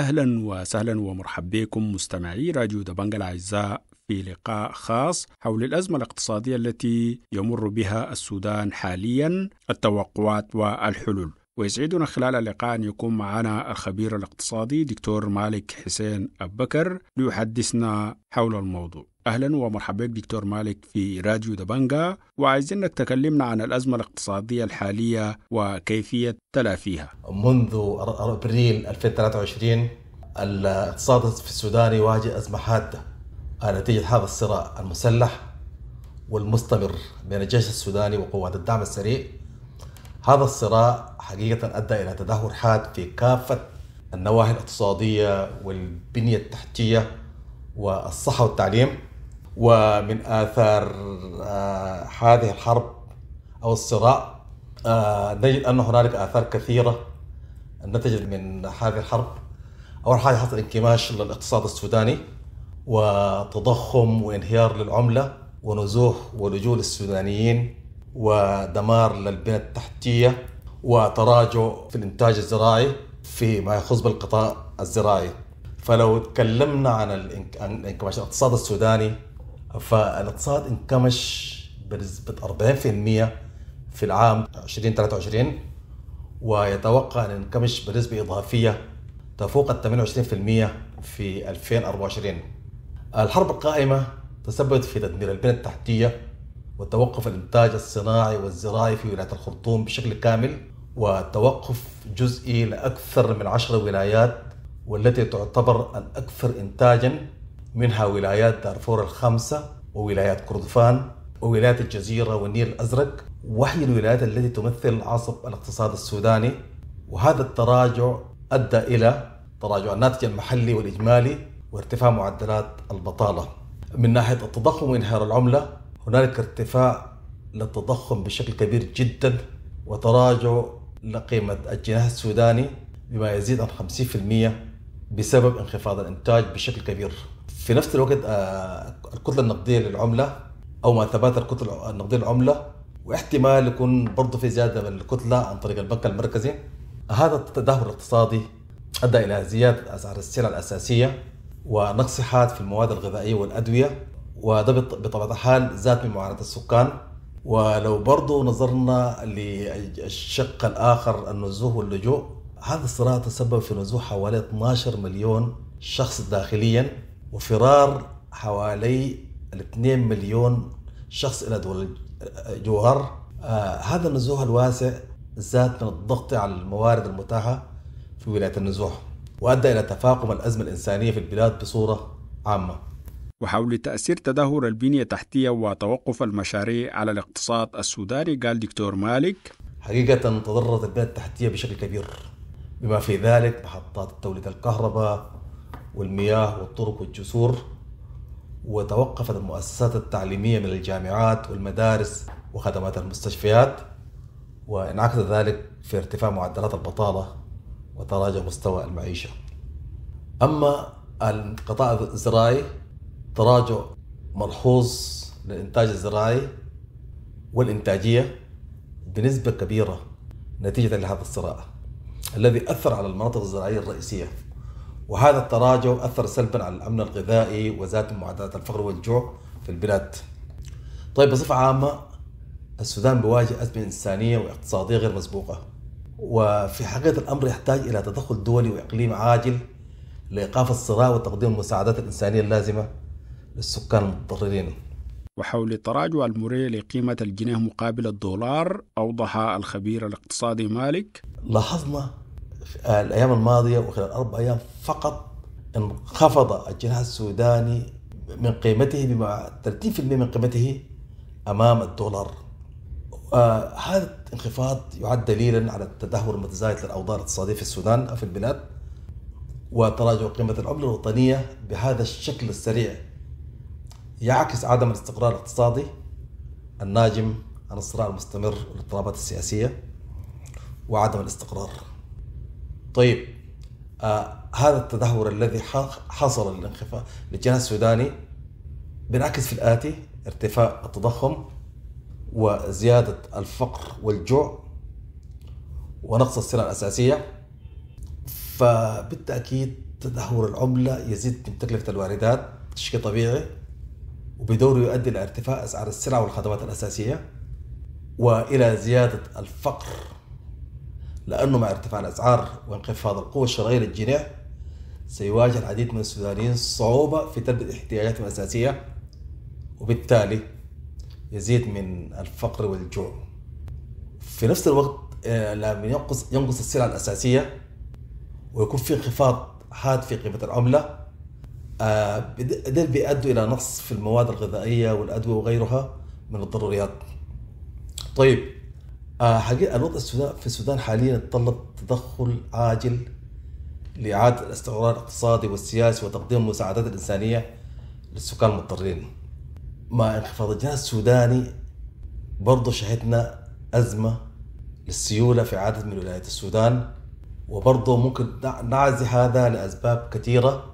أهلا وسهلا ومرحبا بكم مستمعي راديو دبنج الأعزاء في لقاء خاص حول الأزمة الاقتصادية التي يمر بها السودان حاليا التوقعات والحلول ويسعدنا خلال اللقاء أن يكون معنا الخبير الاقتصادي دكتور مالك حسين أبكر ليحدثنا حول الموضوع أهلا ومرحبا بك دكتور مالك في راديو دبنجا وعايزينك تكلمنا عن الأزمة الاقتصادية الحالية وكيفية تلافيها منذ أبريل 2023 الاقتصاد في السودان يواجه أزمة حادة نتيجة هذا الصراع المسلح والمستمر بين الجيش السوداني وقوات الدعم السريع هذا الصراع حقيقة أدى إلى تدهور حاد في كافة النواحي الاقتصادية والبنية التحتية والصحة والتعليم ومن آثار آه، هذه الحرب أو الصراع آه، نجد أن هنالك آثار كثيرة نتجت من هذه الحرب أول حاجة حصل انكماش للاقتصاد السوداني وتضخم وانهيار للعملة ونزوح ولجوء السودانيين ودمار للبنى التحتية وتراجع في الإنتاج الزراعي فيما يخص بالقطاع الزراعي فلو تكلمنا عن الانكمش الاقتصاد السوداني فالاقتصاد انكمش بنسبة 40% في العام 2023 ويتوقع أن ينكمش بنسبة إضافية تفوق ال 28% في 2024 الحرب القائمة تسببت في تدمير البنى التحتية وتوقف الانتاج الصناعي والزراعي في ولايه الخرطوم بشكل كامل وتوقف جزئي لاكثر من عشر ولايات والتي تعتبر الاكثر انتاجا منها ولايات دارفور الخمسه وولايات كردفان وولايات الجزيره والنيل الازرق وهي الولايات التي تمثل عصب الاقتصاد السوداني وهذا التراجع ادى الى تراجع الناتج المحلي والاجمالي وارتفاع معدلات البطاله. من ناحيه التضخم وانهيار العمله هنالك ارتفاع للتضخم بشكل كبير جدا وتراجع لقيمة الجنيه السوداني بما يزيد عن 50% بسبب انخفاض الانتاج بشكل كبير في نفس الوقت آه، الكتلة النقدية للعملة أو ما ثبات الكتلة النقدية للعملة واحتمال يكون برضه في زيادة من الكتلة عن طريق البنك المركزي هذا التدهور الاقتصادي أدى إلى زيادة أسعار السلع الأساسية ونقص حاد في المواد الغذائية والأدوية وده بطبيعة الحال زاد من معاناة السكان ولو برضو نظرنا للشق الآخر النزوه واللجوء هذا الصراع تسبب في نزوح حوالي 12 مليون شخص داخليا وفرار حوالي 2 مليون شخص إلى دول الجوهر آه هذا النزوح الواسع زاد من الضغط على الموارد المتاحة في ولاية النزوح وأدى إلى تفاقم الأزمة الإنسانية في البلاد بصورة عامة وحول تأثير تدهور البنية التحتية وتوقف المشاريع على الاقتصاد السوداني قال دكتور مالك حقيقة تضررت البنية التحتية بشكل كبير بما في ذلك محطات توليد الكهرباء والمياه والطرق والجسور وتوقفت المؤسسات التعليمية من الجامعات والمدارس وخدمات المستشفيات وانعكس ذلك في ارتفاع معدلات البطالة وتراجع مستوى المعيشة أما القطاع الزراعي تراجع ملحوظ للإنتاج الزراعي والإنتاجية بنسبة كبيرة نتيجة لهذا الصراع الذي أثر على المناطق الزراعية الرئيسية وهذا التراجع أثر سلبا على الأمن الغذائي وزاد معدلات الفقر والجوع في البلاد طيب بصفة عامة السودان بواجه أزمة إنسانية واقتصادية غير مسبوقة وفي حقيقة الأمر يحتاج إلى تدخل دولي وإقليم عاجل لإيقاف الصراع وتقديم المساعدات الإنسانية اللازمة السكان المتضررين وحول تراجع المري لقيمة الجنيه مقابل الدولار أوضح الخبير الاقتصادي مالك لاحظنا في الأيام الماضية وخلال أربع أيام فقط انخفض الجنيه السوداني من قيمته بما 30% من قيمته أمام الدولار هذا الانخفاض يعد دليلا على التدهور المتزايد للأوضاع الاقتصادية في السودان أو في البلاد وتراجع قيمة العملة الوطنية بهذا الشكل السريع يعكس عدم الاستقرار الاقتصادي الناجم عن الصراع المستمر والاضطرابات السياسية وعدم الاستقرار طيب آه هذا التدهور الذي حصل للانخفاض للجناح السوداني بينعكس في الآتي ارتفاع التضخم وزيادة الفقر والجوع ونقص السلع الأساسية فبالتأكيد تدهور العملة يزيد من تكلفة الواردات شيء طبيعي وبدوره يؤدي إلى ارتفاع أسعار السلع والخدمات الأساسية وإلى زيادة الفقر لأنه مع ارتفاع الأسعار وانخفاض القوة الشرائية للجنيه سيواجه العديد من السودانيين صعوبة في تلبية احتياجاتهم الأساسية وبالتالي يزيد من الفقر والجوع في نفس الوقت آه، لما ينقص ينقص السلع الأساسية ويكون في انخفاض حاد في قيمة العملة ده آه، بيؤدوا الى نقص في المواد الغذائيه والادويه وغيرها من الضروريات. طيب آه، حقيقه الوضع السودان في السودان حاليا يتطلب تدخل عاجل لاعاده الاستقرار الاقتصادي والسياسي وتقديم المساعدات الانسانيه للسكان المضطرين. مع انخفاض الجهاز السوداني برضه شهدنا ازمه للسيوله في عدد من ولايات السودان وبرضه ممكن نعزي هذا لاسباب كثيره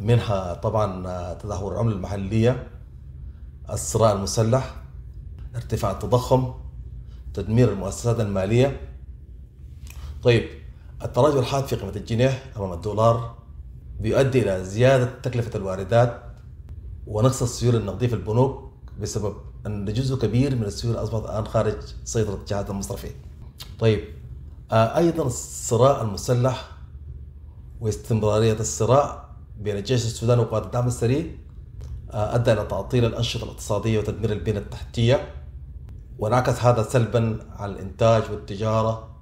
منها طبعا آه، تدهور العملة المحلية الصراع المسلح ارتفاع التضخم تدمير المؤسسات المالية طيب التراجع الحاد في قيمة الجنيه أمام الدولار بيؤدي إلى زيادة تكلفة الواردات ونقص السيولة النقدية في البنوك بسبب أن جزء كبير من السيولة أصبحت الآن خارج سيطرة الجهات المصرفية طيب آه، أيضا الصراع المسلح واستمرارية الصراع بين الجيش السوداني وقوات الدعم السريع آه، أدى إلى تعطيل الأنشطة الاقتصادية وتدمير البنية التحتية وانعكس هذا سلبا على الإنتاج والتجارة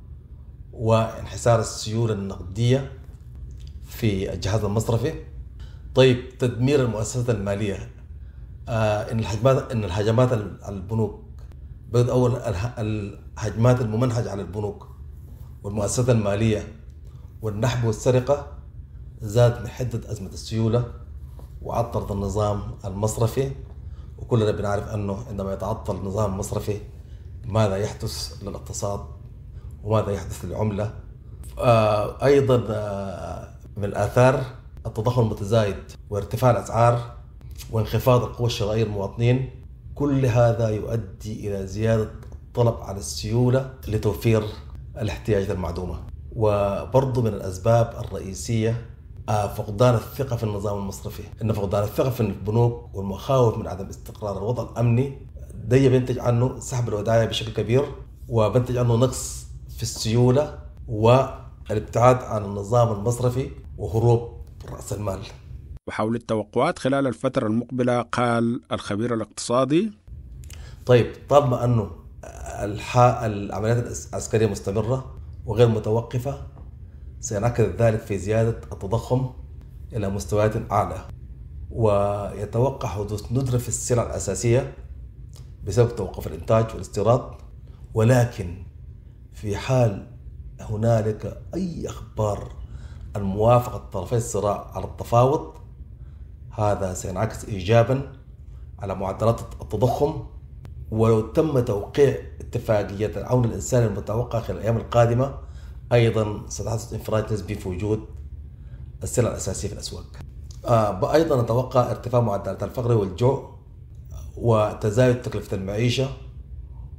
وانحسار السيولة النقدية في الجهاز المصرفي طيب تدمير المؤسسات المالية آه، إن الهجمات إن الهجمات على البنوك بدأت أول الهجمات الممنهجه على البنوك والمؤسسات المالية والنحب والسرقة زاد بحدة أزمة السيولة وعطلت النظام المصرفي وكلنا بنعرف أنه عندما يتعطل نظام مصرفي ماذا يحدث للاقتصاد وماذا يحدث للعملة آه، أيضا آه، من الآثار التضخم المتزايد وارتفاع الأسعار وانخفاض القوة الشرائية للمواطنين كل هذا يؤدي إلى زيادة الطلب على السيولة لتوفير الاحتياجات المعدومة وبرضه من الأسباب الرئيسية آه، فقدان الثقة في النظام المصرفي إن فقدان الثقة في البنوك والمخاوف من عدم استقرار الوضع الأمني ده بينتج عنه سحب الودائع بشكل كبير وبنتج عنه نقص في السيولة والابتعاد عن النظام المصرفي وهروب رأس المال وحول التوقعات خلال الفترة المقبلة قال الخبير الاقتصادي طيب طالما أنه العمليات العسكرية مستمرة وغير متوقفة سينعكس ذلك في زيادة التضخم إلى مستويات أعلى ويتوقع حدوث ندرة في السلع الأساسية بسبب توقف الإنتاج والاستيراد ولكن في حال هنالك أي أخبار عن موافقة طرفي الصراع على التفاوض هذا سينعكس إيجابا على معدلات التضخم ولو تم توقيع اتفاقية العون الإنساني المتوقع خلال الأيام القادمة ايضا ستحدث انفراج نسبي في وجود السلع الاساسيه في الاسواق. آه، ايضا اتوقع ارتفاع معدلات الفقر والجوع وتزايد تكلفه المعيشه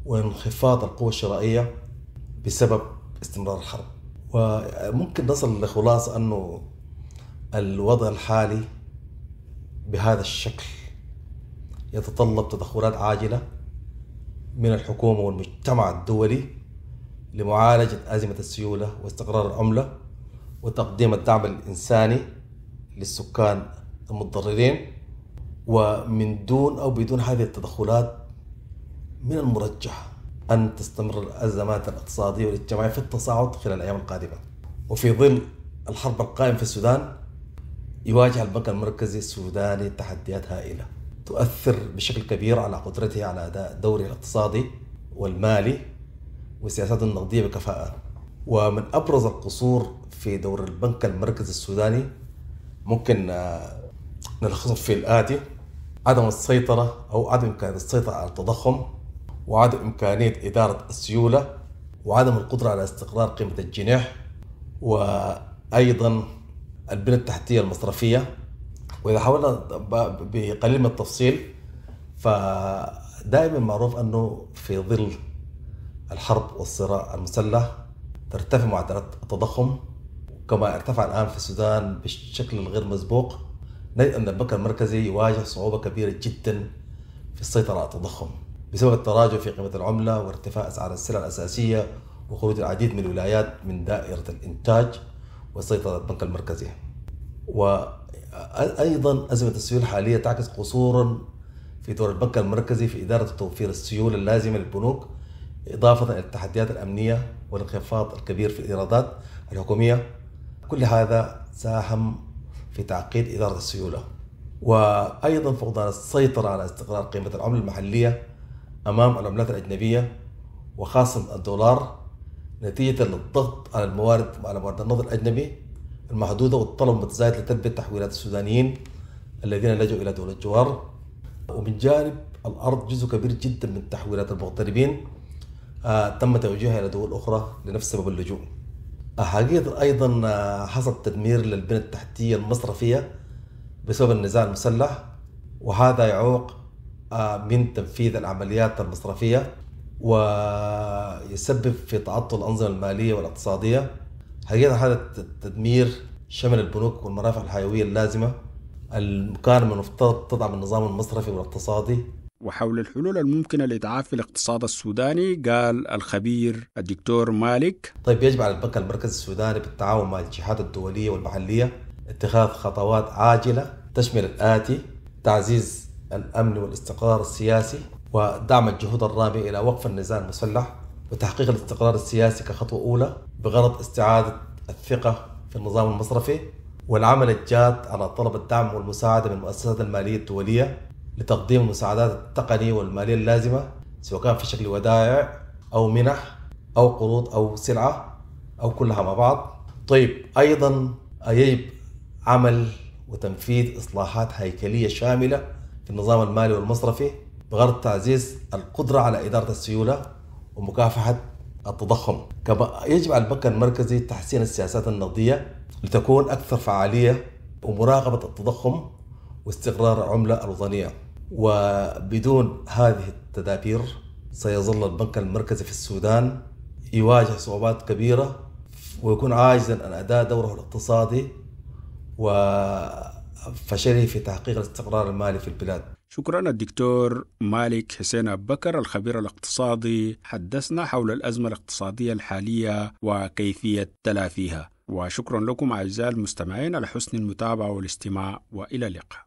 وانخفاض القوه الشرائيه بسبب استمرار الحرب. وممكن نصل لخلاصه انه الوضع الحالي بهذا الشكل يتطلب تدخلات عاجله من الحكومه والمجتمع الدولي لمعالجة أزمة السيولة واستقرار العملة وتقديم الدعم الإنساني للسكان المتضررين ومن دون أو بدون هذه التدخلات من المرجح أن تستمر الأزمات الاقتصادية والاجتماعية في التصاعد خلال الأيام القادمة وفي ظل الحرب القائمة في السودان يواجه البنك المركزي السوداني تحديات هائلة تؤثر بشكل كبير على قدرته على أداء دوره الاقتصادي والمالي والسياسات النقديه بكفاءه ومن ابرز القصور في دور البنك المركزي السوداني ممكن آه، نلخصه في الاتي عدم السيطره او عدم امكانيه السيطره على التضخم وعدم امكانيه اداره السيوله وعدم القدره على استقرار قيمه الجنيه وايضا البنى التحتيه المصرفيه واذا حاولنا بقليل من التفصيل فدائما معروف انه في ظل الحرب والصراع المسلح ترتفع معدلات التضخم كما ارتفع الآن في السودان بشكل غير مسبوق نجد أن البنك المركزي يواجه صعوبة كبيرة جدا في السيطرة على التضخم بسبب التراجع في قيمة العملة وارتفاع أسعار السلع الأساسية وخروج العديد من الولايات من دائرة الإنتاج وسيطرة البنك المركزي وأيضا أزمة السيول الحالية تعكس قصورا في دور البنك المركزي في إدارة توفير السيولة اللازمة للبنوك إضافة إلى التحديات الأمنية والانخفاض الكبير في الإيرادات الحكومية كل هذا ساهم في تعقيد إدارة السيولة وأيضا فقدان السيطرة على استقرار قيمة العملة المحلية أمام العملات الأجنبية وخاصة الدولار نتيجة للضغط على الموارد على موارد النظر الأجنبي المحدودة والطلب المتزايد لتلبية تحويلات السودانيين الذين لجوا إلى دول الجوار ومن جانب الأرض جزء كبير جدا من تحويلات المغتربين تم توجيهها إلى دول أخرى لنفس سبب اللجوء حقيقة أيضا آه، حصل تدمير للبنى التحتية المصرفية بسبب النزاع المسلح وهذا يعوق آه، من تنفيذ العمليات المصرفية ويسبب في تعطل الأنظمة المالية والاقتصادية حقيقة هذا التدمير شمل البنوك والمرافق الحيوية اللازمة المكان المفترض تدعم النظام المصرفي والاقتصادي وحول الحلول الممكنة لإضعاف الاقتصاد السوداني قال الخبير الدكتور مالك طيب يجب على البنك المركزي السوداني بالتعاون مع الجهات الدولية والمحلية اتخاذ خطوات عاجلة تشمل الآتي تعزيز الأمن والاستقرار السياسي ودعم الجهود الرامية إلى وقف النزاع المسلح وتحقيق الاستقرار السياسي كخطوة أولى بغرض استعادة الثقة في النظام المصرفي والعمل الجاد على طلب الدعم والمساعدة من المؤسسات المالية الدولية لتقديم المساعدات التقنية والمالية اللازمة سواء كان في شكل ودائع أو منح أو قروض أو سلعة أو كلها مع بعض طيب أيضا يجب عمل وتنفيذ إصلاحات هيكلية شاملة في النظام المالي والمصرفي بغرض تعزيز القدرة على إدارة السيولة ومكافحة التضخم كما يجب على البنك المركزي تحسين السياسات النقدية لتكون أكثر فعالية ومراقبة التضخم واستقرار العملة الوطنية وبدون هذه التدابير سيظل البنك المركزي في السودان يواجه صعوبات كبيرة ويكون عاجزا عن أداء دوره الاقتصادي وفشله في تحقيق الاستقرار المالي في البلاد شكرا الدكتور مالك حسين أبو بكر الخبير الاقتصادي حدثنا حول الأزمة الاقتصادية الحالية وكيفية تلافيها وشكرا لكم أعزائي المستمعين على حسن المتابعة والاستماع وإلى اللقاء